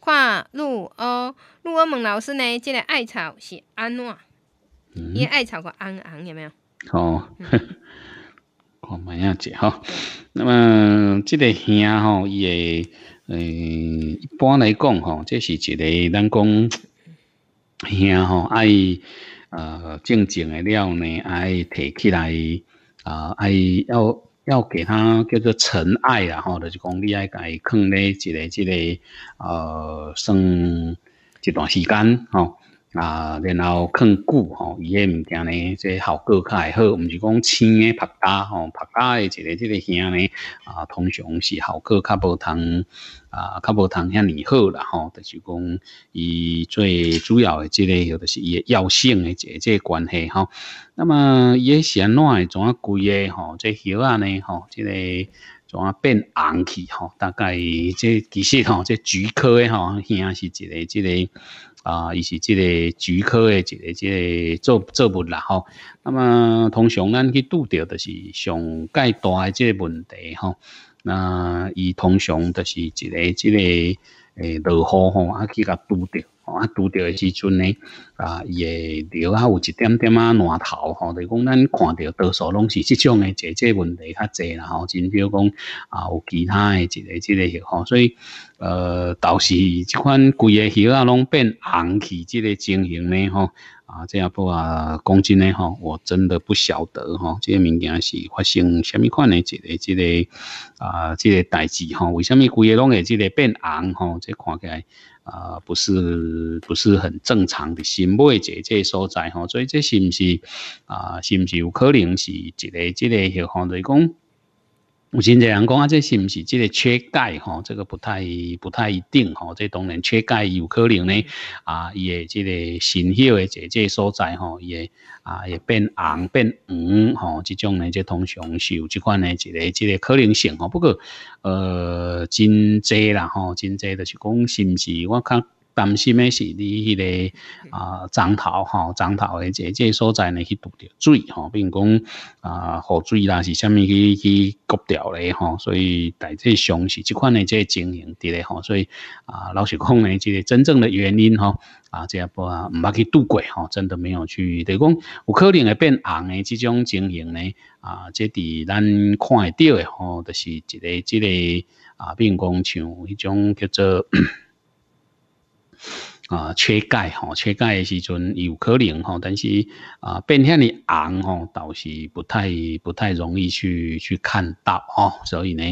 看，陆欧，陆欧问老师呢，这个艾草是安怎？因为艾草个红红有没有？哦，我买阿哈。那么这个香吼，伊诶，诶，一般来讲吼，这是一个咱讲香吼爱，呃，静静的料呢，爱提起来，啊，爱要。要给他叫做尘埃啊，吼，就是讲你爱伊坑咧一个、一个呃，剩一段时间，吼。啊，然后抗久吼，伊个物件呢，即效果较会好，毋是讲青诶白加吼，白加诶一个即个兄呢啊，通常是效果较无通啊，较无通遐尼好，然后就是讲伊最主要诶即个，有就是伊诶药性诶一个即个关系吼。那么伊诶是安怎诶怎啊贵诶吼，即叶啊呢吼，即个怎啊变红去吼？大概这其实吼，这菊科诶吼香是一个即个。啊，伊是即个菊科诶，一个即个作作物啦吼。那么通常咱去拄着都是上介大诶即个问题吼。那伊通常就是一个即个诶落雨吼，啊去甲拄着。啊，着的时阵呢，啊，也钓啊有一点点啊烂头吼，就讲咱看到多数拢是这种的，即即问题较侪啦吼，真比如讲啊，有其他的一个之个吼，所以呃，倒是这款规个鱼啊，拢变行情即个情形呢吼。啊，这样不啊，讲真诶吼，我真的不晓得吼，这个物件是发生什么款的这个、这个啊、这个代志吼，为什么规个拢会这个变红吼，这看起来啊，不是不是很正常的，新买即这所在吼，所以这是不是啊？是不是有可能是一个、这个？吼，就是讲。有真侪人讲啊，这是不是这个缺钙吼？这个不太不太一定吼。这当然缺钙有可能呢啊，伊的这个先兆的这这所在伊也啊也变红变黄吼。这种呢这通常是有这款诶一个一个可能性吼。不过呃真侪啦吼，真侪就是讲是不是我看。担心的是你迄个啊，枕头吼，枕头诶，即这所在呢去堵着水吼，并讲啊，雨水啦是虾米去去割掉咧吼，所以大致上是即款诶即情形伫咧吼，所以啊，老实讲咧，即个真正的原因吼啊，这一波毋捌去拄过吼，真的没有去，等于讲有可能会变红诶，即种情形呢啊，即伫咱看会到诶吼，就是一个即个啊，并讲像迄种叫做。啊，缺钙哈，缺钙的时阵有可能吼，但是啊，变向的红吼，倒是不太不太容易去去看到哦。所以呢，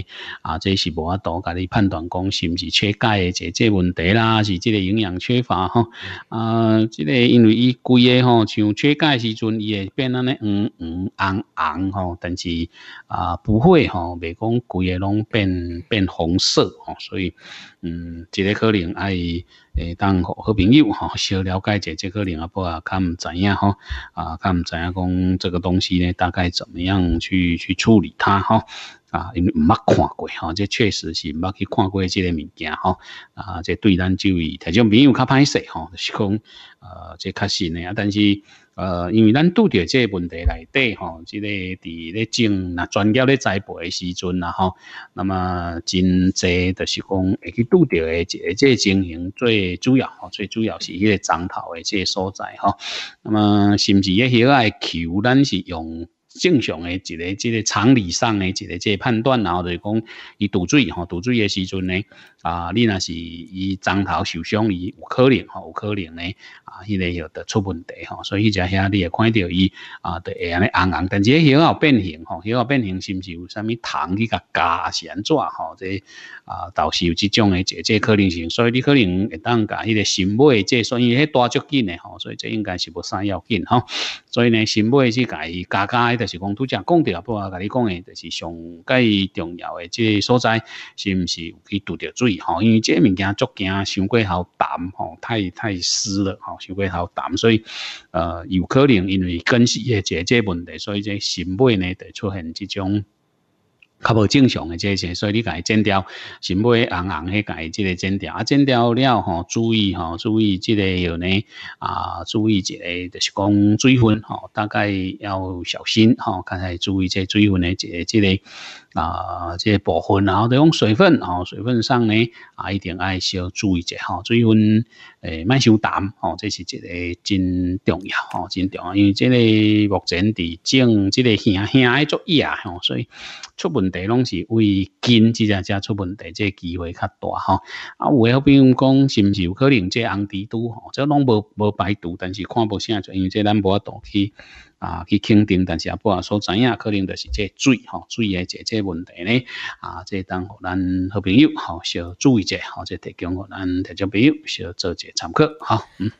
啊，这是无法度甲你判断，讲是毋是缺钙的这这问题啦，是这个营养缺乏哈。啊，这个因为伊贵的吼，像缺钙时阵，伊会变安尼黄黄红红吼，但是啊，不会吼，未讲贵的拢变变红色吼。所以，嗯，这个可能爱。诶，当好朋友哈，小了解者这个新一坡啊，看毋怎样哈？啊，看毋怎样讲这个东西呢？大概怎么样去去处理它哈？啊，因为毋捌看过哈，这确实是毋捌去看过这个物件哈。啊，这对咱就以这种朋友歹势吼，哈，是讲呃，这确实呢，但是。呃，因为咱拄到这问题内底吼，即个伫咧种呐，专业咧栽培诶时阵呐哈，那么真济就是讲，会去拄着诶一个这个情形最主要吼，最主要是迄个长头的这所在吼，那么甚至迄些爱求咱是用。正常诶一个，即个常理上诶一个即个判断，然后就是讲，伊拄水吼，拄水诶时阵呢，啊，你若是伊张头受伤，伊有可能吼，有可能呢，啊，迄个有得出问题吼，所以即下你会看着伊啊，得会安尼红红，但是迄个形号变形吼，形号变形是毋是有啥物糖去甲加安怎吼？这啊，倒是有即种的，即即可能性，所以你可能会当甲迄个心胃即，所以迄大足紧诶吼，所以即应该是无三要紧哈。所以呢，新买即家加加，就是讲都讲讲啊，不啊？跟你讲诶，就是上介重要的即个所在，是毋是有去拄着水吼？因为即物件足惊，伤过好淡吼，太太湿了吼，伤过好淡，所以呃，有可能因为根系诶，即即问题，所以即新买呢，就出现即种。较无正常诶，这些，所以你己剪掉，是买红红迄己即个剪掉，啊剪掉了吼，注意吼，注意即个有呢，啊注意即个，就是讲水分吼，大概要小心吼，看下注意即水分诶，即即个。啊，这部分然后在讲水分哦，水分上呢啊，一定爱小注意一下吼，水分诶，卖伤淡哦，这是一个真重要哦，真重要，因为这个目前伫种这个轻轻诶作业吼，所以出问题拢是为根枝枝枝出问题，这机会较大哈。啊，有我后边讲是唔是有可能这红蜘蛛吼，这拢无无白毒，但是看无现在，因为这咱无导去。啊，去肯定，但是不啊所知影，可能就是这水吼，水诶，这这问题呢。啊，这当咱好朋友吼，小注意者吼，好，这提供互咱听众朋友小做者参考，吼。嗯。